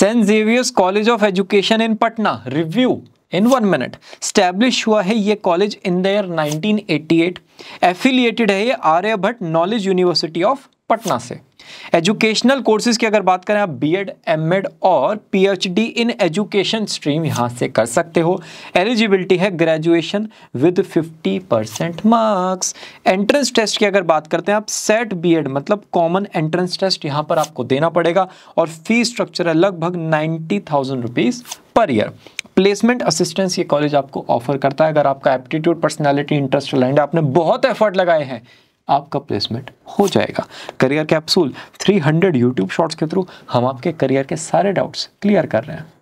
Saint Xavier's College of Education in Patna review in one minute establish हुआ है ये college in the year 1988 affiliated है ये Aryabhatta Knowledge University of Patna से educational courses की अगर बात करें आप बीएड, एमएड और पीएचडी इन एजुकेशन स्ट्रीम यहाँ से कर सकते हो एलिजिबिलिटी है graduation with 50 percent marks entrance test की अगर बात करते हैं आप सेट बीएड मतलब कॉमन एंट्रेंस टेस्ट यहाँ पर आपको देना पड़ेगा और फी स्ट्रक्चर है लगभग ninety thousand rupees per year placement assistance ये कॉलेज आपको ऑफर करता है अगर आपका एप्टीट्यूड पर्सनैलिटी इंटरेस्ट लैंड आपने बहुत एफर्ट लगाए हैं आपका प्लेसमेंट हो जाएगा करियर कैप्सूल 300 यूट्यूब शॉर्ट्स के थ्रू हम आपके करियर के सारे डाउट्स क्लियर कर रहे हैं